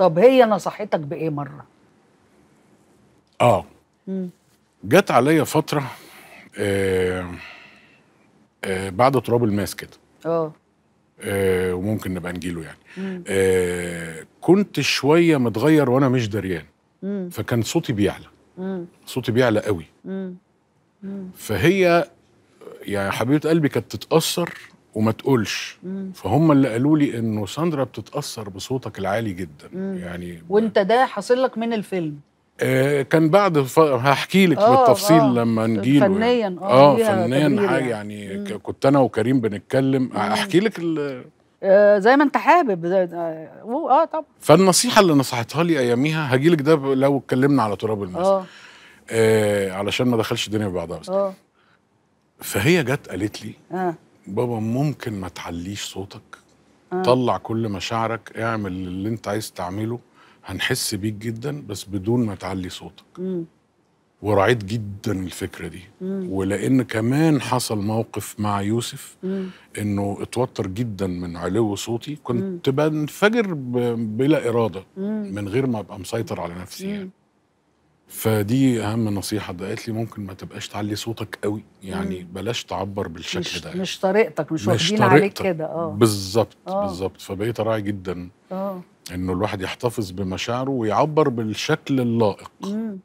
طب هي نصحتك بايه مره اه جت عليا فتره آه آه بعد تراب الماس كده اه, آه، وممكن نبقى نجيله يعني آه كنت شويه متغير وانا مش دريان مم. فكان صوتي بيعلى مم. صوتي بيعلى قوي مم. مم. فهي يعني حبيبه قلبي كانت تتاثر وما تقولش فهم اللي قالوا لي انه ساندرا بتتاثر بصوتك العالي جدا مم. يعني وانت ده حاصل لك من الفيلم آه كان بعد ف... هحكي لك آه، بالتفصيل آه لما نجي له يعني. فنيا اه, آه فنيا حاجه يعني, يعني مم. كنت انا وكريم بنتكلم احكي لك ال... آه زي ما انت حابب اه, آه، طبعا فالنصيحه اللي نصحتها لي اياميها هجي لك ده لو اتكلمنا على تراب الماس آه. آه علشان ما دخلش الدنيا في بعضها بس آه. فهي جت قالت لي آه. بابا ممكن ما تعليش صوتك آه. طلع كل مشاعرك اعمل اللي انت عايز تعمله هنحس بيك جدا بس بدون ما تعلي صوتك مم. ورعيت جدا الفكره دي مم. ولان كمان حصل موقف مع يوسف مم. انه اتوتر جدا من علو صوتي كنت بنفجر بلا اراده مم. من غير ما ابقى مسيطر على نفسي يعني فدي اهم نصيحه اتقالت لي ممكن ما تبقاش تعلي صوتك قوي يعني مم. بلاش تعبر بالشكل مش ده يعني. مش طريقتك مش, مش واخدين عليك كده اه بالظبط آه. بالظبط فبقيت اراعي جدا اه انه الواحد يحتفظ بمشاعره ويعبر بالشكل اللائق مم.